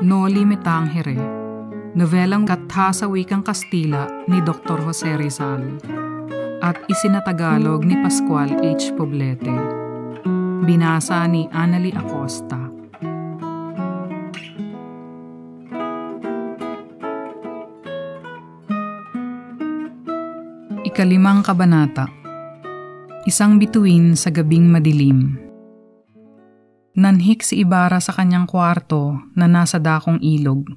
Noli Metangere, novelang katha sa wikang Kastila ni Dr. Jose Rizal at isinatagalog ni Pascual H. Poblete. Binasa ni Annalie Acosta. Ikalimang Kabanata Isang bituin sa gabing madilim Nanhik si Ibarra sa kanyang kwarto na nasa dakong ilog.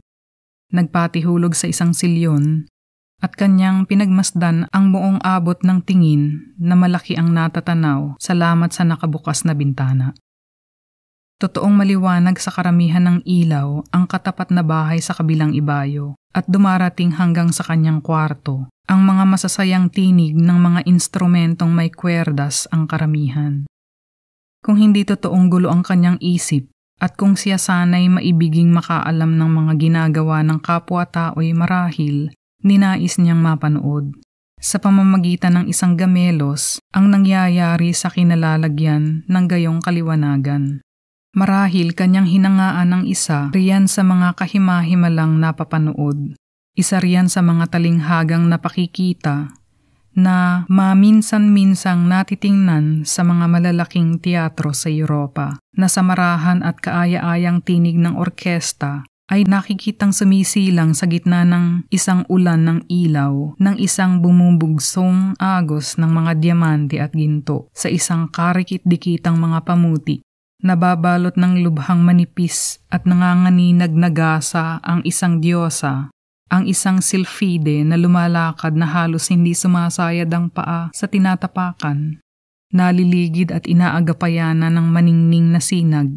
Nagpatihulog sa isang silyon at kanyang pinagmasdan ang buong abot ng tingin na malaki ang natatanaw salamat sa nakabukas na bintana. Totoong maliwanag sa karamihan ng ilaw ang katapat na bahay sa kabilang ibayo at dumarating hanggang sa kanyang kwarto ang mga masasayang tinig ng mga instrumentong may kwerdas ang karamihan kung hindi totoong gulo ang kanyang isip at kung siya sana'y maibiging makaalam ng mga ginagawa ng kapwa-tao'y marahil, ninais niyang mapanood. Sa pamamagitan ng isang gamelos, ang nangyayari sa kinalalagyan ng gayong kaliwanagan. Marahil kanyang hinangaan ng isa riyan sa mga kahimahimalang napapanood. Isa riyan sa mga talinghagang napakikita na maminsan-minsang natitingnan sa mga malalaking teatro sa Europa na sa marahan at kaaya-ayang tinig ng orkesta ay nakikitang sumisilang sa gitna ng isang ulan ng ilaw ng isang bumubugsong agos ng mga diamante at ginto sa isang karikit-dikitang mga pamuti. Nababalot ng lubhang manipis at nanganganinag na gasa ang isang diyosa ang isang silfide na lumalakad na halos hindi sumasayad ang paa sa tinatapakan. Naliligid at inaagapayana ng maningning na sinag.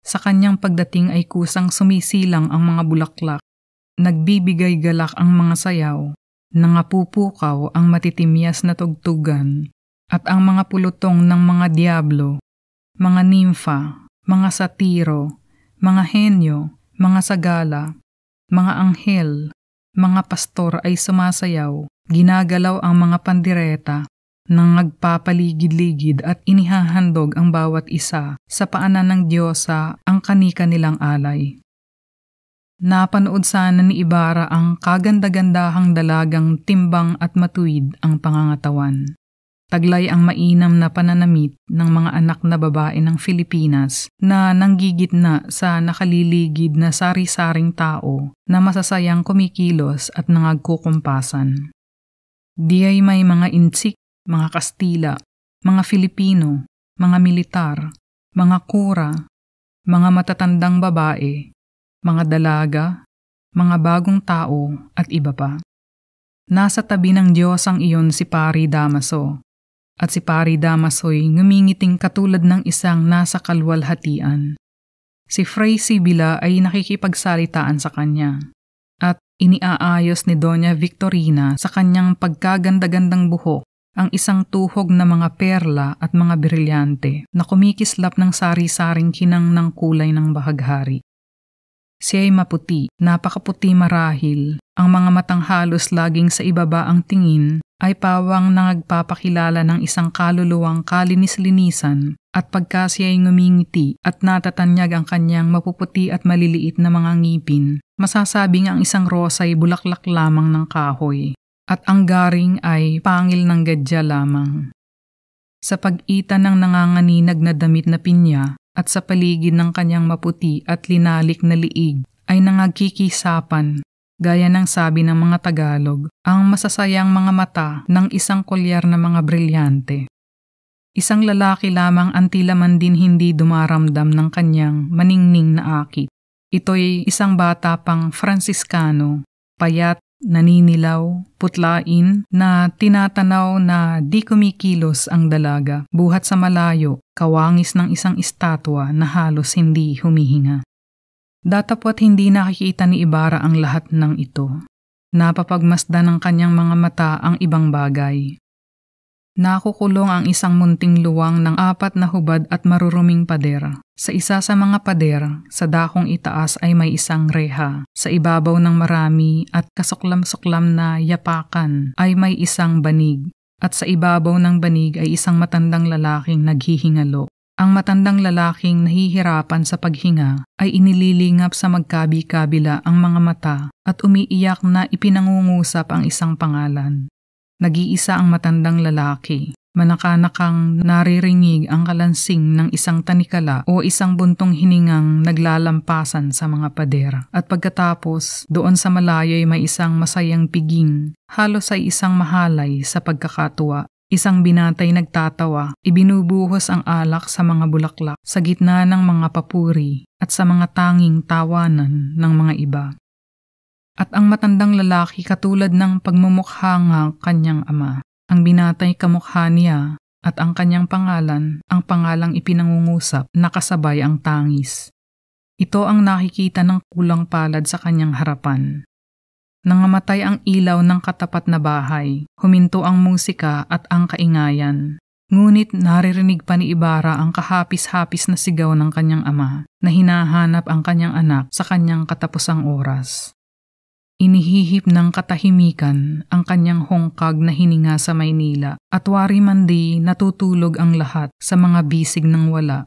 Sa kanyang pagdating ay kusang sumisilang ang mga bulaklak. Nagbibigay galak ang mga sayaw. Nangapupukaw ang matitimyas na tugtugan. At ang mga pulutong ng mga diablo, mga nimfa, mga satiro, mga henyo, mga sagala, mga anghel, mga pastor ay sumasayaw, ginagalaw ang mga pandireta, nang nagpapaligid-ligid at inihahandog ang bawat isa sa paanan ng Diyosa ang kanika nilang alay. Napanood sana ni Ibarra ang kaganda-gandahang dalagang timbang at matuwid ang pangangatawan. Taglay ang mainam na pananamit ng mga anak na babae ng Pilipinas na nanggigit na sa nakaliligid na sari-saring tao na masasayang kumikilos at nangagkukumpasan. Di ay may mga insik, mga Kastila, mga Filipino, mga militar, mga kura, mga matatandang babae, mga dalaga, mga bagong tao at iba pa. Nasa tabi ng Diyos ang iyon si Pari Damaso at si Pari Damasoy ngumingiting katulad ng isang nasa kalwalhatian. Si Fray Sibila ay nakikipagsalitaan sa kanya at iniaayos ni Doña Victorina sa kanyang pagkaganda buhok ang isang tuhog na mga perla at mga brilyante na kumikislap ng sari-saring kinang ng kulay ng bahaghari. Siya ay maputi, napakaputi marahil, ang mga matang halos laging sa ibaba ang tingin ay pawang nangagpapakilala ng isang kaluluwang kalinis-linisan at pagka siya ay ngumingiti at natatanyag ang kanyang mapuputi at maliliit na mga ngipin, masasabing ang isang rosa ay bulaklak lamang ng kahoy at ang garing ay pangil ng gadya lamang. Sa pagitan ng nanganganinag na damit na pinya at sa paligid ng kanyang maputi at linalik na liig ay nangagkikisapan Gaya ng sabi ng mga Tagalog, ang masasayang mga mata ng isang kolyar na mga brilyante. Isang lalaki lamang ang tila man din hindi dumaramdam ng kanyang maningning na akit. Ito'y isang bata pang Fransiskano, payat, naninilaw, putlain, na tinatanaw na di kumikilos ang dalaga, buhat sa malayo, kawangis ng isang estatwa na halos hindi humihinga. Datapwat hindi nakikita ni Ibarra ang lahat ng ito. Napapagmasda ng kanyang mga mata ang ibang bagay. Nakukulong ang isang munting luwang ng apat na hubad at maruruming pader. Sa isa sa mga pader, sa dakong itaas ay may isang reha. Sa ibabaw ng marami at kasuklam-suklam na yapakan ay may isang banig. At sa ibabaw ng banig ay isang matandang lalaking naghihingalo. Ang matandang lalaking nahihirapan sa paghinga ay inililingap sa magkabi-kabila ang mga mata at umiiyak na ipinangungusap ang isang pangalan. Nag-iisa ang matandang lalaki, manakanakang nariringig ang kalansing ng isang tanikala o isang buntong hiningang naglalampasan sa mga pader. At pagkatapos, doon sa malayo'y may isang masayang piging, halos ay isang mahalay sa pagkakatuwa Isang binatay nagtatawa, ibinubuhos ang alak sa mga bulaklak sa gitna ng mga papuri at sa mga tanging tawanan ng mga iba. At ang matandang lalaki katulad ng pagmumukha nga kanyang ama, ang binatay kamukha niya at ang kanyang pangalan, ang pangalang ipinangungusap na kasabay ang tangis. Ito ang nakikita ng kulang palad sa kanyang harapan. Nangamatay ang ilaw ng katapat na bahay, huminto ang musika at ang kaingayan. Ngunit naririnig pa ni Ibarra ang kahapis-hapis na sigaw ng kanyang ama na hinahanap ang kanyang anak sa kanyang katapusang oras. Inihihip ng katahimikan ang kanyang hongkag na hininga sa Maynila at wari man di natutulog ang lahat sa mga bisig ng wala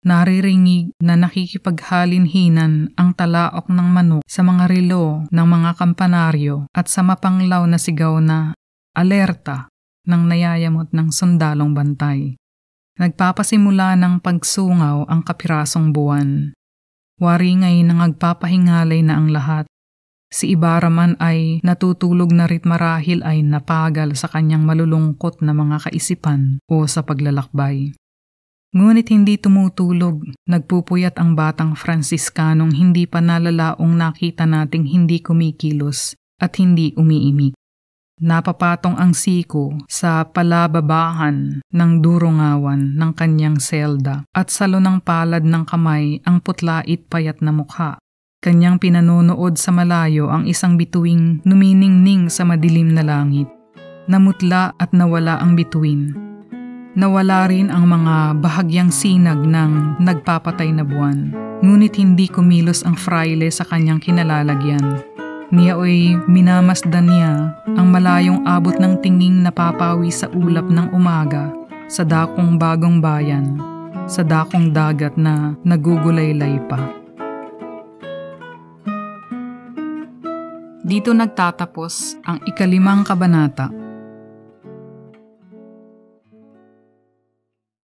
Naririnig na nakikipaghalinhinan ang talaok ng manok sa mga relo ng mga kampanaryo at sa mapanglaw na sigaw na alerta ng nayayamot ng sundalong bantay. Nagpapasimula ng pagsungaw ang kapirasong buwan. Wari ngay nagpapahingalay na ang lahat. Si Ibaraman ay natutulog na rit marahil ay napagal sa kanyang malulungkot na mga kaisipan o sa paglalakbay. Ngunit hindi tumutulog, nagpupuyat ang batang Fransiskanong hindi pa nalalaong nakita nating hindi kumikilos at hindi umiimik. Napapatong ang siko sa palababahan ng durungawan ng kanyang selda at salo ng palad ng kamay ang putlait payat na mukha. Kanyang pinanonood sa malayo ang isang bituing numiningning sa madilim na langit. Namutla at nawala ang bituin Nawala rin ang mga bahagyang sinag ng nagpapatay na buwan. Ngunit hindi kumilos ang fraile sa kanyang kinalalagyan. Niyaoy minamasdan niya ang malayong abot ng tinging napapawi sa ulap ng umaga sa dakong bagong bayan, sa dakong dagat na nagugulaylay pa. Dito nagtatapos ang ikalimang kabanata